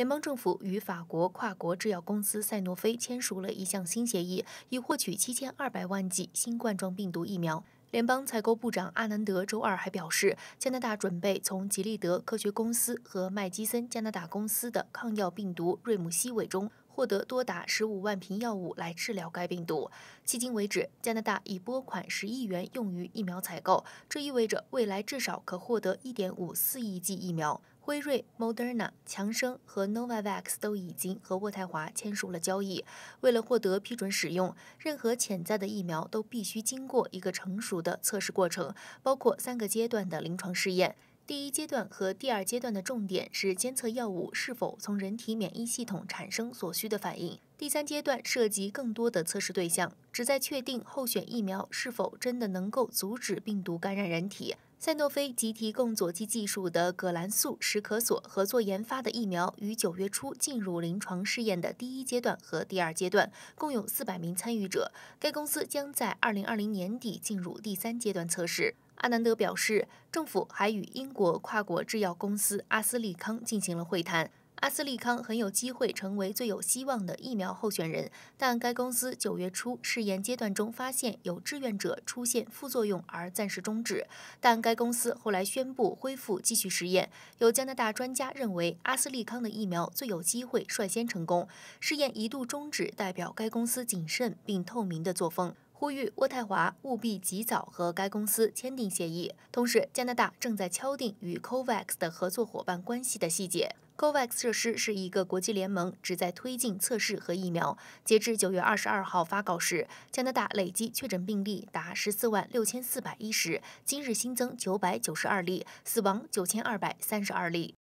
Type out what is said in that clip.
联邦政府与法国跨国制药公司赛诺菲签署了一项新协议，以获取七千二百万剂新冠状病毒疫苗。联邦采购部长阿南德周二还表示，加拿大准备从吉利德科学公司和麦基森加拿大公司的抗药病毒瑞姆西韦中获得多达十五万瓶药物来治疗该病毒。迄今为止，加拿大已拨款十亿元用于疫苗采购，这意味着未来至少可获得一点五四亿剂疫苗。辉瑞、Moderna、强生和 Novavax 都已经和渥太华签署了交易。为了获得批准使用任何潜在的疫苗，都必须经过一个成熟的测试过程，包括三个阶段的临床试验。第一阶段和第二阶段的重点是监测药物是否从人体免疫系统产生所需的反应。第三阶段涉及更多的测试对象，旨在确定候选疫苗是否真的能够阻止病毒感染人体。赛诺菲及提供佐剂技术的葛兰素史可所合作研发的疫苗，于九月初进入临床试验的第一阶段和第二阶段，共有四百名参与者。该公司将在二零二零年底进入第三阶段测试。阿南德表示，政府还与英国跨国制药公司阿斯利康进行了会谈。阿斯利康很有机会成为最有希望的疫苗候选人，但该公司九月初试验阶段中发现有志愿者出现副作用，而暂时终止。但该公司后来宣布恢复继续试验。有加拿大专家认为，阿斯利康的疫苗最有机会率先成功。试验一度终止，代表该公司谨慎并透明的作风。呼吁渥太华务必及早和该公司签订协议。同时，加拿大正在敲定与 COVAX 的合作伙伴关系的细节。COVAX 设施是一个国际联盟，旨在推进测试和疫苗。截至九月二十二号发稿时，加拿大累计确诊病例达十四万六千四百一十，今日新增九百九十二例，死亡九千二百三十二例。